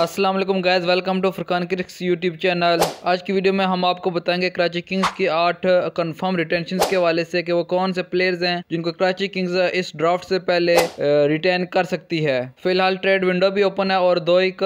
अस्सलाम वालेकुम welcome to Furqan Crix YouTube channel आज की वीडियो में हम आपको बताएंगे कराची किंग्स की आठ कंफर्म रिटेंशन के हवाले से कि वो कौन से प्लेयर्स हैं जिनको कराची किंग्स इस ड्राफ्ट से पहले रिटेन कर सकती है फिलहाल ट्रेड विंडो भी ओपन है और दो एक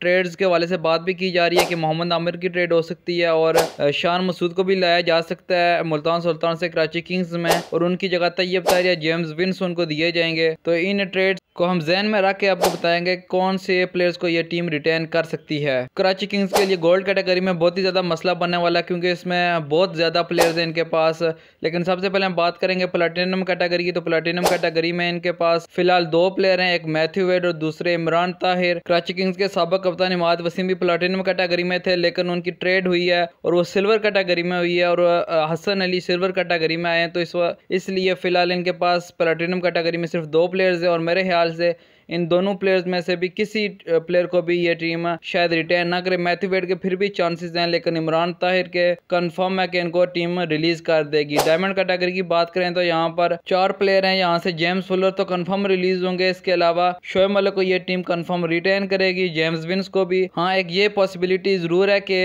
ट्रेड्स के हवाले से बात भी की जा रही है कि मोहम्मद आमिर की ट्रेड हो सकती है और शान मसूद को भी लाया जा सकता है मुल्तान सुल्तान से कराची किंग्स में और उनकी जगह तैयब तारिया जेम्स विंस उनको दिए जाएंगे तो इन ट्रेड को हम जैन में रख के आपको बताएंगे कौन से प्लेयर्स को ये टीम रिटेन कर सकती है कराची किंग्स के लिए गोल्ड कैटेगरी में बहुत ही ज़्यादा मसला बनने वाला है क्योंकि इसमें बहुत ज़्यादा प्लेयर्स हैं इनके पास लेकिन सबसे पहले हम बात करेंगे प्लाटिनम कैटेगरी की तो प्लाटिनम कैटेगरी में इनके पास फिलहाल दो प्लेयर हैं एक मैथ्यू वेड और दूसरे इमरान ताहिर कराची किंग्स के सबक कप्तान इमाद वसीम भी प्लाटिनम कैटेगरी में थे लेकिन उनकी ट्रेड हुई है और वो सिल्वर कैटेगरी में हुई है और हसन अली सिल्वर कैटेगरी में आए हैं तो इसलिए फिलहाल इनके पास प्लाटिनम कैटेगरी में सिर्फ दो प्लेयर्स हैं और मेरे ख्याल על זה, इन दोनों प्लेयर्स में से भी किसी प्लेयर को भी ये टीम शायद रिटेन ना करे मैथ्यू वेड के फिर भी चांसेस हैं लेकिन इमरान ताहिर के कंफर्म है कि इनको टीम रिलीज कर देगी डायमंड कैटेगरी की बात करें तो यहाँ पर चार प्लेयर हैं यहाँ से जेम्स फुलर तो कंफर्म रिलीज होंगे इसके अलावा शोएब मलिक को ये टीम कंफर्म रिटेन करेगी जेम्स विंस को भी हाँ एक ये पॉसिबिलिटी जरूर है कि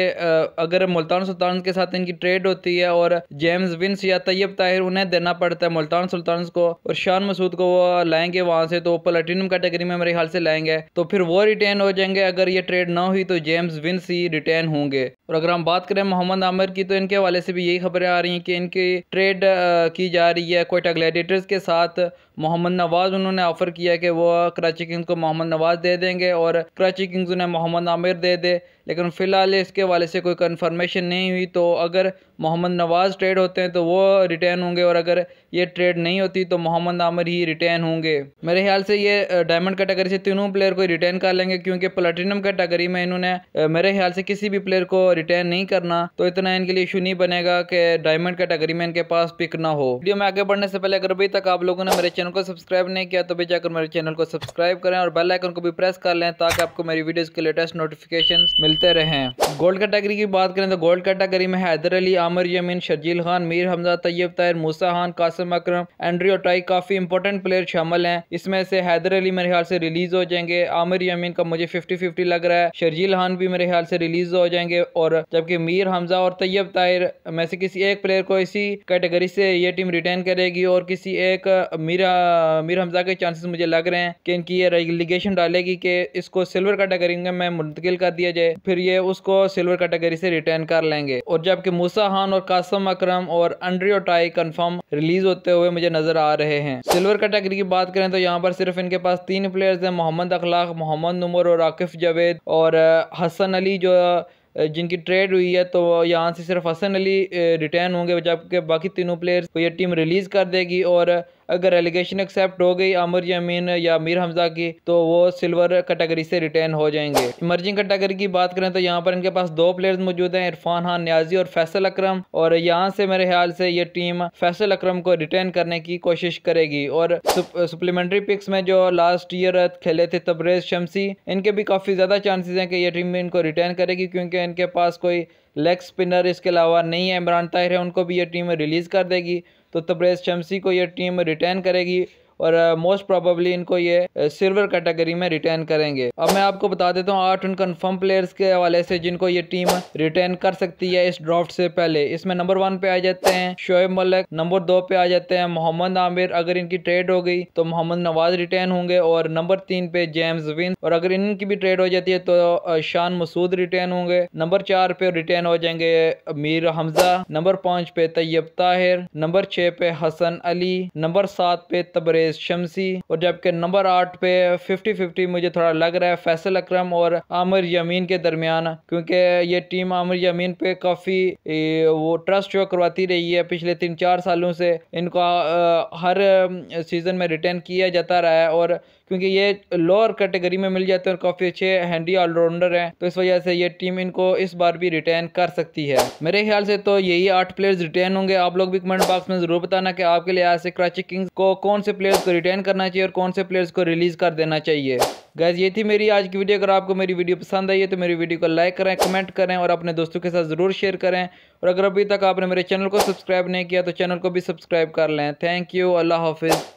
अगर मुल्तान सुल्तान के साथ इनकी ट्रेड होती है और जेम्स विंस या तैयब ताहिर उन्हें देना पड़ता है मुल्तान सुल्तान को और शान मसूद को वो लाएंगे वहां से तो प्लेटिनम कैटेगरी कैटेगरी में मेरे ख्याल से लाएंगे तो फिर वो रिटेन हो जाएंगे अगर ये ट्रेड ना हुई तो जेम्स विंस ही रिटेन होंगे और अगर हम बात करें मोहम्मद आमिर की तो इनके हवाले से भी यही खबरें आ रही हैं कि इनकी ट्रेड की जा रही है कोयटा ग्लैडिएटर्स के साथ मोहम्मद नवाज़ उन्होंने ऑफ़र किया कि वो कराची किंग्स को मोहम्मद नवाज़ दे देंगे और कराची किंग्स उन्हें मोहम्मद आमिर दे दे लेकिन फ़िलहाल इसके वाले से कोई कन्फर्मेशन नहीं हुई तो अगर मोहम्मद नवाज़ ट्रेड होते हैं तो वो रिटर्न होंगे और अगर ये ट्रेड नहीं होती तो मोहम्मद आमिर ही रिटर्न होंगे मेरे ख्याल से ये डायमंड कैटेगरी से तीनों प्लेयर को रिटर्न कर लेंगे क्योंकि प्लेटिनम कैटेगरी में इन्होंने मेरे ख्याल से किसी भी प्लेयर को रिटर्न नहीं करना तो इतना इनके लिए इशू नहीं बनेगा कि डायमंड कैटेगरी में इनके पास पिक ना हो वीडियो में आगे बढ़ने से पहले अगर अभी तक आप लोगों ने मेरे चैनल चैनल को सब्सक्राइब नहीं किया तो भी जाकर मेरे चैनल को सब्सक्राइब करें और बेल आइकन को भी प्रेस कर लें ताकि आपको मेरी वीडियोस के लेटेस्ट नोटिफिकेशन मिलते रहें गोल्ड कैटेगरी की बात करें तो गोल्ड कैटेगरी में हैदर अली आमिर यमीन शर्जील खान मीर हमजा तैयब तैर मूसा खान कासिम अक्रम एंड्री ओटाई काफ़ी इंपॉर्टेंट प्लेयर शामिल हैं इसमें से हैदर अली मेरे ख्याल से रिलीज हो जाएंगे आमिर यमीन का मुझे फिफ्टी फिफ्टी लग रहा है शर्जील खान भी मेरे ख्याल से रिलीज हो जाएंगे और जबकि मीर हमजा और तैयब ताहिर में से किसी एक प्लेयर को इसी कैटेगरी से ये टीम रिटेन करेगी और किसी एक मीरा मीर हमजा के चांसेस मुझे लग रहे हैं कि इनकी ये रेलिगेशन डालेगी कि इसको सिल्वर कैटेगरी में मुंतकिल कर दिया जाए फिर ये उसको सिल्वर कैटेगरी से रिटर्न कर लेंगे और जबकि मूसा खान और कासम अक्रम और अंड्रियो टाई कन्फर्म रिलीज होते हुए मुझे नजर आ रहे हैं सिल्वर कैटेगरी की बात करें तो यहाँ पर सिर्फ इनके पास तीन प्लेयर्स हैं मोहम्मद अखलाक मोहम्मद नमर और आकिफ जावेद और हसन अली जो जिनकी ट्रेड हुई है तो यहाँ से सिर्फ हसन अली रिटर्न होंगे जबकि बाकी तीनों प्लेयर्स को ये टीम रिलीज़ कर देगी और अगर एलिगेशन एक्सेप्ट हो गई आमिर यमीन या मीर हमजा की तो वो सिल्वर कैटेगरी से रिटर्न हो जाएंगे इमरजिंग कैटेगरी की बात करें तो यहाँ पर इनके पास दो प्लेयर्स मौजूद हैं इरफान खान न्याजी और फैसल अक्रम और यहाँ से मेरे ख्याल से ये टीम फैसल अक्रम को रिटर्न करने की कोशिश करेगी और सुप्लीमेंट्री पिक्स में जो लास्ट ईयर खेले थे तब्रेज शमसी इनके भी काफ़ी ज़्यादा चांसेस हैं कि ये टीम इनको रिटर्न करेगी क्योंकि इनके पास कोई लेग स्पिनर इसके अलावा नहीं है इमरान ताहिर है उनको भी ये टीम रिलीज़ कर देगी तो तब्रेज़ शमसी को यह टीम रिटर्न करेगी और मोस्ट uh, प्रोबेबली इनको ये सिल्वर uh, कैटेगरी में रिटेन करेंगे अब मैं आपको बता देता हूँ आठ उन कन्फर्म प्लेयर्स के हवाले से जिनको ये टीम रिटेन कर सकती है इस ड्राफ्ट से पहले इसमें नंबर वन पे आ जाते हैं शोएब मलक नंबर दो पे आ जाते हैं मोहम्मद आमिर अगर इनकी ट्रेड हो गई तो मोहम्मद नवाज रिटेन होंगे और नंबर तीन पे जेम्स विन और अगर इनकी भी ट्रेड हो जाती है तो uh, शान मसूद रिटेन होंगे नंबर चार पे रिटेन हो जाएंगे मीर हमजा नंबर पाँच पे तैयब ताहिर नंबर छः पे हसन अली नंबर सात पे तबरे शमसी और जबकि नंबर आठ पे फिफ्टी फिफ्टी मुझे थोड़ा लग रहा है फैसल अक्रम और आमिर यमीन के दरमियान क्योंकि ये टीम आमिर यमीन पे काफ़ी वो ट्रस्ट शो करवाती रही है पिछले तीन चार सालों से इनको हर सीज़न में रिटर्न किया जाता रहा है और क्योंकि ये लोअर कैटेगरी में मिल जाते हैं और काफ़ी अच्छे हैंडी ऑलराउंडर हैं तो इस वजह से ये टीम इनको इस बार भी रिटर्न कर सकती है मेरे ख्याल से तो यही आठ प्लेयर्स रिटर्न होंगे आप लोग भी कमेंट बॉक्स में ज़रूर बताना कि आपके लिहाज से कराची किंग्स को कौन से प्लेयर्स को रिटर्न करना चाहिए और कौन से प्लेयर्स को रिलीज़ कर देना चाहिए गैस ये थी मेरी आज की वीडियो अगर आपको मेरी वीडियो पसंद आई है तो मेरी वीडियो को लाइक करें कमेंट करें और अपने दोस्तों के साथ ज़रूर शेयर करें और अगर अभी तक आपने मेरे चैनल को सब्सक्राइब नहीं किया तो चैनल को भी सब्सक्राइब कर लें थैंक यू अल्लाह हाफिज़